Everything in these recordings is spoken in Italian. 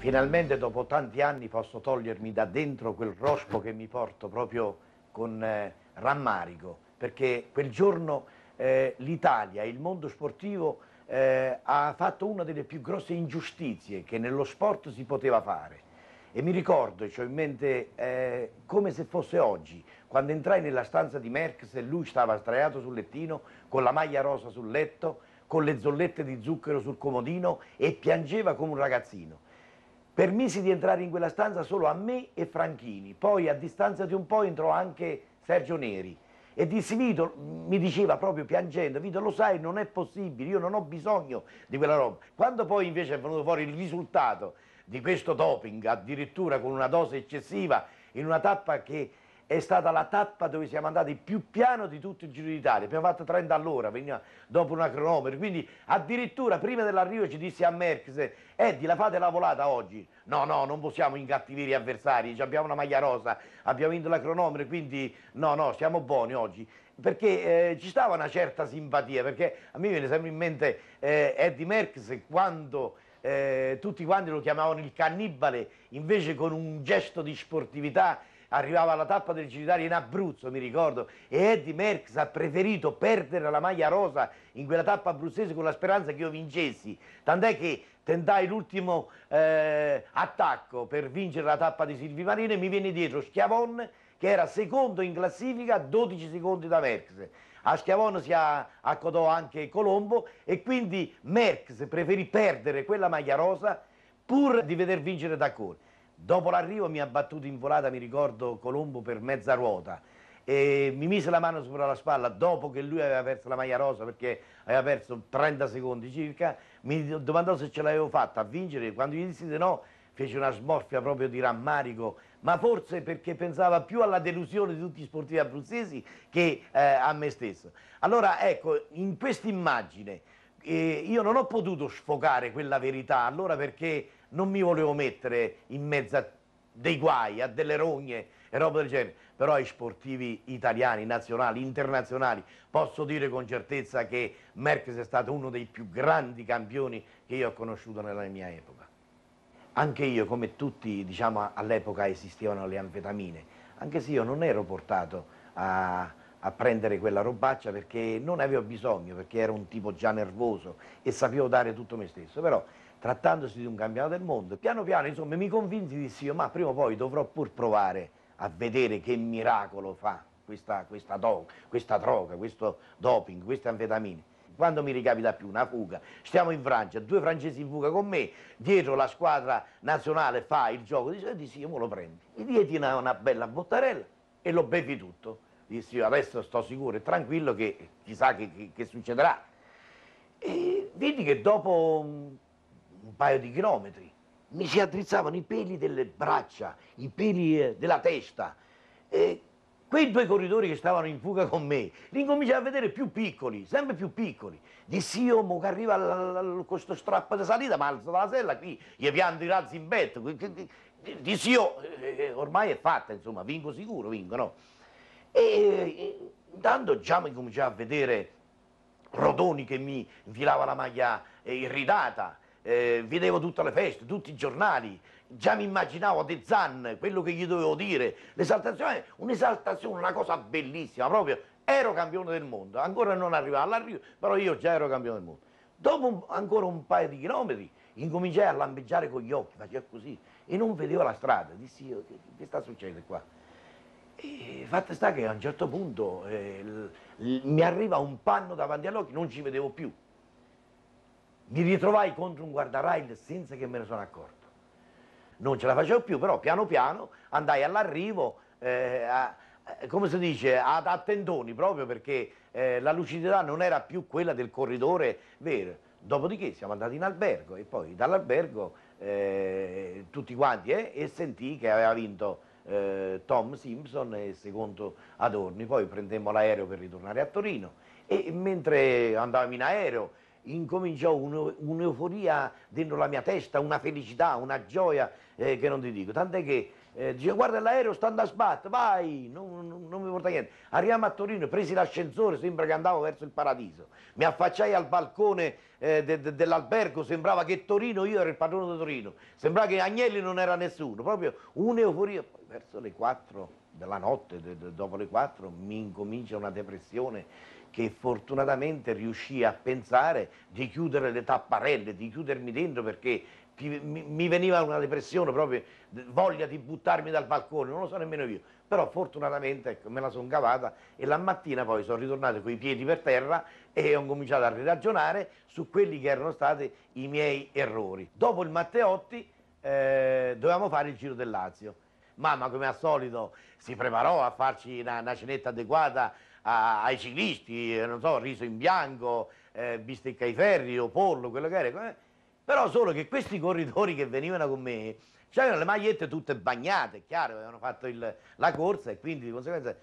Finalmente dopo tanti anni posso togliermi da dentro quel rospo che mi porto proprio con eh, rammarico, perché quel giorno eh, l'Italia, il mondo sportivo eh, ha fatto una delle più grosse ingiustizie che nello sport si poteva fare. E mi ricordo, e cioè ho in mente eh, come se fosse oggi, quando entrai nella stanza di Merckx e lui stava sdraiato sul lettino, con la maglia rosa sul letto, con le zollette di zucchero sul comodino e piangeva come un ragazzino. Permisi di entrare in quella stanza solo a me e Franchini, poi a distanza di un po' entrò anche Sergio Neri e disse Vito, mi diceva proprio piangendo, Vito lo sai non è possibile, io non ho bisogno di quella roba. Quando poi invece è venuto fuori il risultato di questo doping, addirittura con una dose eccessiva, in una tappa che è stata la tappa dove siamo andati più piano di tutto il Giro d'Italia, abbiamo fatto 30 all'ora, dopo una cronometro, quindi addirittura prima dell'arrivo ci disse a Merckx, Eddie la fate la volata oggi, no no non possiamo incattivire gli avversari, abbiamo una maglia rosa, abbiamo vinto la cronometro, quindi no no siamo buoni oggi, perché eh, ci stava una certa simpatia, perché a me viene sempre in mente eh, Eddie Merckx quando... Eh, tutti quanti lo chiamavano il cannibale, invece con un gesto di sportività arrivava alla tappa del Giro in Abruzzo, mi ricordo, e Eddie Merckx ha preferito perdere la maglia rosa in quella tappa abruzzese con la speranza che io vincessi, tant'è che tentai l'ultimo eh, attacco per vincere la tappa di Silvi Marino e mi viene dietro Schiavon che era secondo in classifica, 12 secondi da Merckx. A Schiavone si accodò anche Colombo e quindi Merckx preferì perdere quella maglia rosa pur di veder vincere D'Acconi. Dopo l'arrivo mi ha battuto in volata, mi ricordo, Colombo per mezza ruota e mi mise la mano sopra la spalla dopo che lui aveva perso la maglia rosa perché aveva perso 30 secondi circa, mi domandò se ce l'avevo fatta a vincere, quando gli dissi di no fece una smorfia proprio di rammarico, ma forse perché pensava più alla delusione di tutti gli sportivi abruzzesi che eh, a me stesso. Allora ecco, in quest'immagine e io non ho potuto sfogare quella verità allora perché non mi volevo mettere in mezzo a dei guai, a delle rogne e roba del genere, però ai sportivi italiani, nazionali, internazionali, posso dire con certezza che Merckx è stato uno dei più grandi campioni che io ho conosciuto nella mia epoca. Anche io, come tutti, diciamo, all'epoca esistevano le anfetamine, anche se io non ero portato a, a prendere quella robaccia perché non avevo bisogno, perché ero un tipo già nervoso e sapevo dare tutto me stesso, però trattandosi di un campionato del mondo, piano piano insomma mi convinsi di sì, oh, ma prima o poi dovrò pur provare a vedere che miracolo fa questa, questa, do, questa droga, questo doping, queste anfetamine. Quando mi ricapita più una fuga, stiamo in Francia, due francesi in fuga con me, dietro la squadra nazionale fa il gioco, dice sì, io me lo prendo. Gli diedi una, una bella bottarella e lo bevi tutto disse io adesso sto sicuro e tranquillo che chissà che, che, che succederà. E vedi che dopo un, un paio di chilometri mi si addrizzavano i peli delle braccia, i peli eh, della testa. E quei due corridori che stavano in fuga con me, li incominciai a vedere più piccoli, sempre più piccoli. Dissi io, mo che arriva questo strappo di salita, ma alzo la sella qui, gli pianto i razzi in petto. Dissi io, eh, eh, ormai è fatta, insomma, vinco sicuro, vinco, no? E eh, diciamo, intanto già mi cominciava a vedere Rodoni che mi infilava la maglia eh, irritata, eh, vedevo tutte le feste, tutti i giornali, già mi immaginavo De Zan, quello che gli dovevo dire, l'esaltazione, un'esaltazione, una cosa bellissima, proprio ero campione del mondo, ancora non arrivavo all'arrivo, però io già ero campione del mondo. Dopo un, ancora un paio di chilometri incominciai a lampeggiare con gli occhi, facevo così, e non vedevo la strada, dissi io, che, che sta succedendo qua? E fatto sta che a un certo punto eh, mi arriva un panno davanti agli occhi, non ci vedevo più. Mi ritrovai contro un guardarail senza che me ne sono accorto. Non ce la facevo più, però piano piano andai all'arrivo, eh, eh, come si dice, ad attentoni proprio perché eh, la lucidità non era più quella del corridore vero. Dopodiché siamo andati in albergo e poi dall'albergo eh, tutti quanti eh, e sentì che aveva vinto eh, Tom Simpson e secondo Adorni. Poi prendemmo l'aereo per ritornare a Torino e mentre andavamo in aereo incominciò un'euforia dentro la mia testa, una felicità, una gioia eh, che non ti dico. Tant'è che eh, dice guarda l'aereo sta andando a sbatto, vai, non, non, non, mi porta niente. Arriviamo a Torino, presi l'ascensore, sembra che andavo verso il paradiso. Mi affacciai al balcone eh, de, de, dell'albergo, sembrava che Torino, io ero il padrone di Torino, sembrava che Agnelli non era nessuno, proprio un'euforia verso le 4 della notte, de, de, dopo le 4, mi incomincia una depressione che fortunatamente riuscì a pensare di chiudere le tapparelle, di chiudermi dentro perché mi, mi veniva una depressione proprio, voglia di buttarmi dal balcone, non lo so nemmeno io, però fortunatamente ecco, me la sono cavata e la mattina poi sono ritornato con i piedi per terra e ho cominciato a ragionare su quelli che erano stati i miei errori. Dopo il Matteotti eh, dovevamo fare il Giro del Lazio Mamma, come al solito, si preparò a farci una, una cenetta adeguata a, ai ciclisti, eh, non so, riso in bianco, eh, bistecca ai ferri o pollo, quello che era. Però solo che questi corridori che venivano con me avevano le magliette tutte bagnate, chiaro, avevano fatto il, la corsa e quindi di conseguenza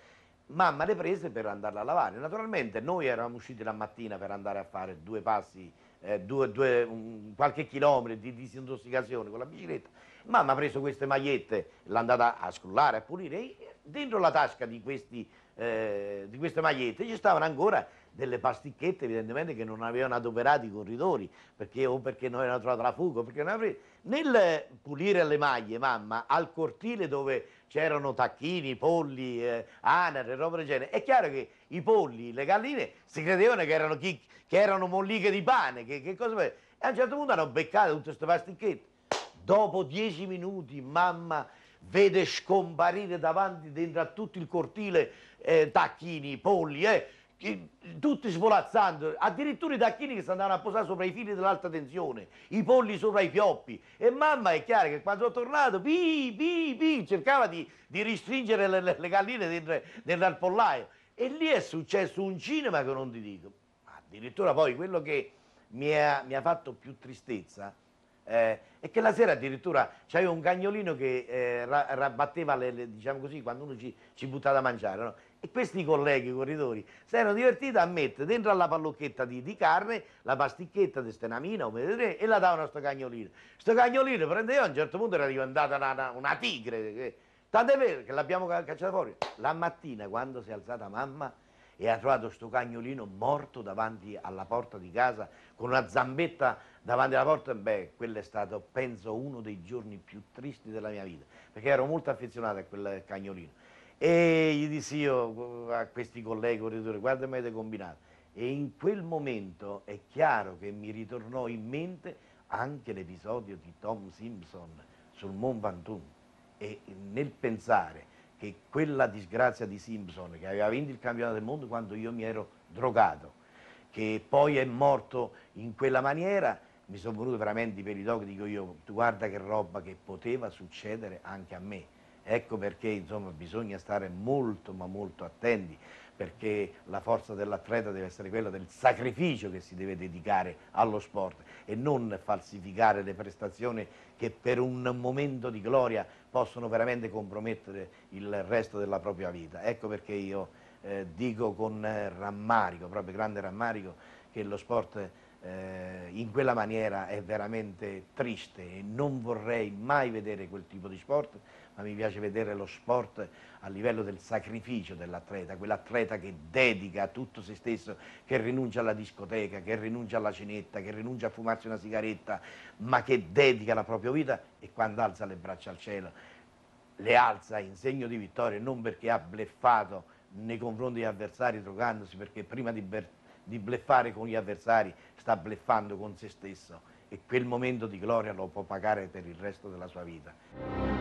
mamma le prese per andarla a lavare. Naturalmente noi eravamo usciti la mattina per andare a fare due passi, eh, due, due, um, qualche chilometro di disintossicazione con la bicicletta. Mamma ha preso queste magliette, l'ha andata a scrollare, a pulire e dentro la tasca di, questi, eh, di queste magliette ci stavano ancora delle pasticchette evidentemente che non avevano adoperato i corridori, perché, o perché non avevano trovato la fuga, perché non avevano... Nel pulire le maglie, mamma, al cortile dove c'erano tacchini, polli, eh, anatre, roba del genere, è chiaro che i polli, le galline, si credevano che erano, chi... che erano molliche di pane, che, che cosa... E a un certo punto hanno beccato tutte queste pasticchette. Dopo dieci minuti, mamma vede scomparire davanti dentro a tutto il cortile eh, tacchini, polli, eh, tutti svolazzando, addirittura i tacchini che si andavano a posare sopra i fili dell'alta tensione, i polli sopra i pioppi. E mamma è chiara che quando sono tornato, pi, pi, pi, cercava di, di ristringere le, le galline dentro, al pollaio. E lì è successo un cinema che non ti dico. Addirittura poi quello che mi ha, mi ha fatto più tristezza eh, e che la sera addirittura c'aveva un cagnolino che eh, rabbatteva, le, le, diciamo così, quando uno ci, ci buttava da mangiare. No? E questi colleghi corridori si erano divertiti a mettere dentro alla pallocchetta di, di carne la pasticchetta di stenamina o vedete, e la davano a sto cagnolino. Sto cagnolino prendeva, a un certo punto era diventata una, una, una tigre. Eh, tant'è vero che l'abbiamo cacciata fuori. La mattina quando si è alzata mamma e ha trovato sto cagnolino morto davanti alla porta di casa con una zambetta davanti alla porta, beh, quello è stato, penso, uno dei giorni più tristi della mia vita, perché ero molto affezionato a quel cagnolino. E gli dissi io uh, a questi colleghi, corridori, guarda mi avete combinato. E in quel momento è chiaro che mi ritornò in mente anche l'episodio di Tom Simpson sul Mont Ventoux e nel pensare che quella disgrazia di Simpson che aveva vinto il campionato del mondo quando io mi ero drogato, che poi è morto in quella maniera, mi sono venuto veramente per i dog, dico io, guarda che roba che poteva succedere anche a me. Ecco perché insomma bisogna stare molto ma molto attenti perché la forza dell'atleta deve essere quella del sacrificio che si deve dedicare allo sport e non falsificare le prestazioni che per un momento di gloria possono veramente compromettere il resto della propria vita. Ecco perché io eh, dico con rammarico, proprio grande rammarico, che lo sport eh, in quella maniera è veramente triste e non vorrei mai vedere quel tipo di sport, ma mi piace vedere lo sport a livello del sacrificio dell'atleta, quell'atleta che dedica tutto se stesso, che rinuncia alla discoteca, che rinuncia alla cenetta, che rinuncia a fumarsi una sigaretta, ma che dedica la propria vita e quando alza le braccia al cielo, le alza in segno di vittoria, non perché ha bleffato nei confronti degli avversari trucandosi, perché prima di Bertone di bleffare con gli avversari, sta bleffando con se stesso e quel momento di gloria lo può pagare per il resto della sua vita.